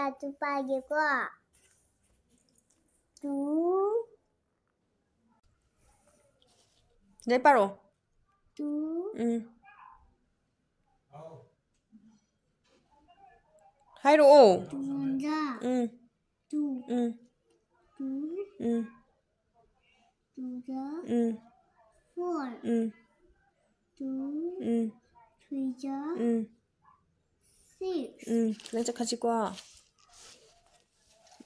자 두박이고 두 내바로 네, 두 응. 하이로 두 두자. 응. 두. 응. 두. 응. 두자. 응. 폴. 응. 두. 응. 두자. 응. s i 응. 렌즈 가지고 와.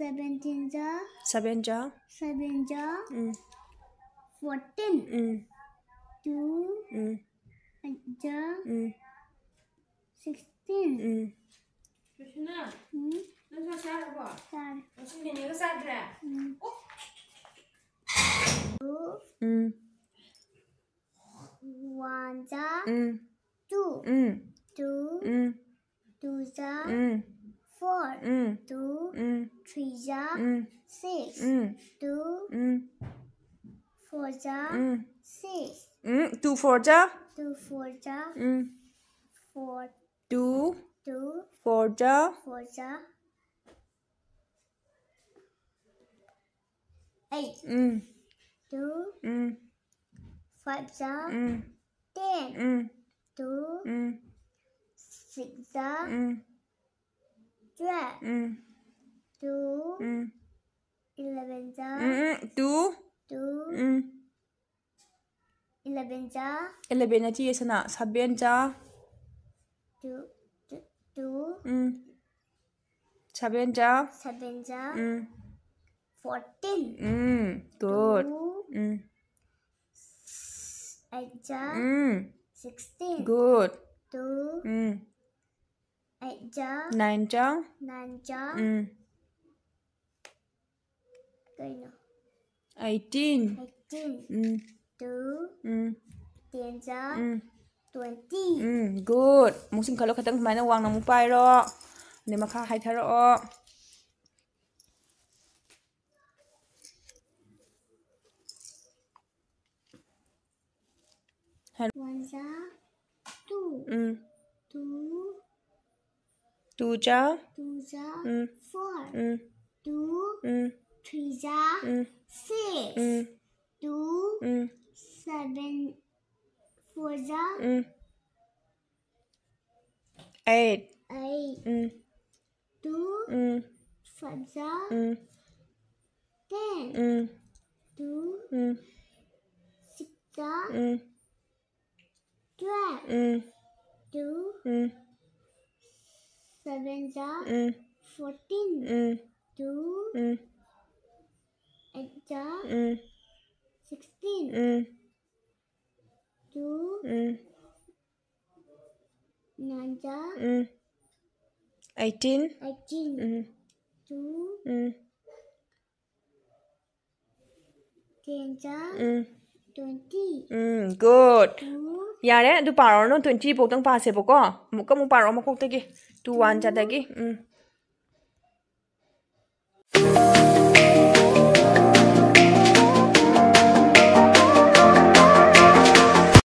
seventeen jar. Seven jar. Seven jar. Mm. Fourteen. Mm. Two. Mm. Jar. Mm. Sixteen. Mm. Krishna. Mm. Nu ska jag på. Där. Och så kan jag sätta. Mm. two Mm. One jar. Mm. Two. Mm. Two. Mm. Two jar. Mm. four, mm. two, mm. three, mm. six, mm. two, mm. four, mm. six, mm. two, four, two, four, mm. four, two, two, four, four, eight, mm. two, mm. five, mm. ten, mm. two, mm. six, mm. twelve. Iya. Mm. Hmm. Eleven. Mm. Two. Two. Mm. Eleven. Eleven aja ya sana. Sabian ja. Two. Hmm. Hmm. Good. Two. Aja. Good. Nine Ninja. Ninja. Mm. Eighteen. Eighteen. Mm. Two. Mm. Tienza. Mm. Twenty. Mm. Good. Musim kalau katang mana wang namu pai ro. Ni maka hai tharo o. One, two. Mm. Duja. Duja. Mm. Four. Mm. Ừ. Du. Mm. Ừ. Trija. Mm. Ừ. Six. Mm. Du. Mm. Seven. Fourja. Mm. Eight. Eight. Mm. Du. Mm. Fabza. Mm. Ten. Mm. Du. Mm. Sipta. Mm. Twelve. Mm. Du. Mm. Seven za. Mm. Ừ. Fourteen. Mm. Two. Mm. Eight za. Mm. Sixteen. Mm. Two. Mm. Nine za. Mm. Eighteen. Eighteen. Mm. Two. Mm. Ten za. Mm. Twenty. Mm. Good. Two. Ya dạ đấy, bảo paro no twenty bộ tăng ba sẽ bộ co, một cái bảo paro mà không thấy kì. तू वांचा है कि हम्म। हम्म।